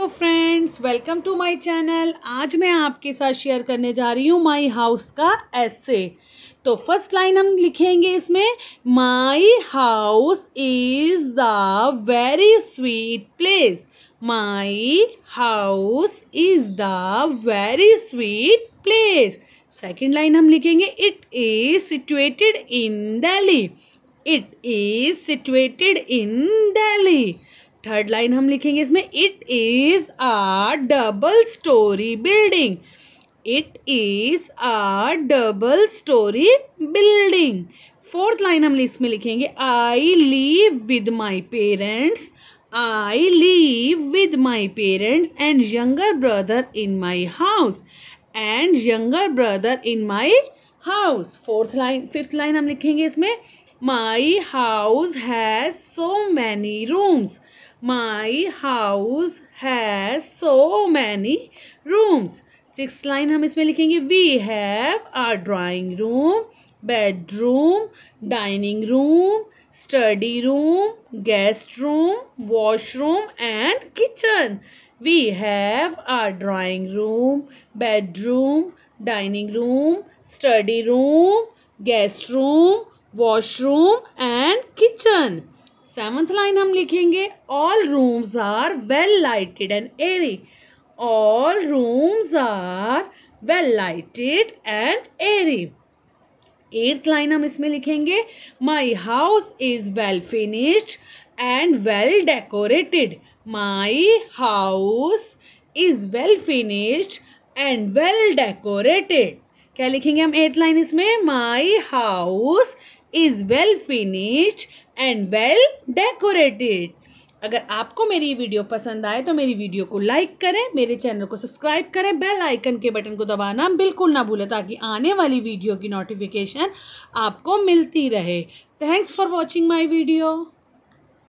hello friends welcome to my channel आज मैं आपके साथ शेयर करने जा रही हूँ माय हाउस का ऐसे तो फर्स्ट लाइन हम लिखेंगे इसमें my house is the very sweet place my house is the very sweet place second line हम लिखेंगे it is situated in Delhi it is situated in Delhi third line हम लिखेंगे इसमें it is a double storey building it is a double storey building fourth line हम इसमें लिखेंगे I live with my parents I live with my parents and younger brother in my house and younger brother in my house fourth line fifth line हम लिखेंगे इसमें my house has so many rooms my house has so many rooms six line हम इसमें लिखेंगे we have our drawing room bedroom dining room study room guest room washroom and kitchen we have our drawing room bedroom dining room study room guest room washroom and kitchen seventh line हम लिखेंगे all rooms are well lighted and eri all rooms are well lighted and airy eighth line हम इसमें लिखेंगे my house is well finished and well decorated my house is well finished and well decorated क्या लिखेंगे हम eighth line इसमें my house is well finished and well decorated अगर आपको मेरी वीडियो पसंद आए तो मेरी वीडियो को लाइक करें मेरे चैनल को सब्सक्राइब करें बेल आइकन के बटन को दबाना बिल्कुल ना भूलें ताकि आने वाली वीडियो की नोटिफिकेशन आपको मिलती रहे thanks for watching my video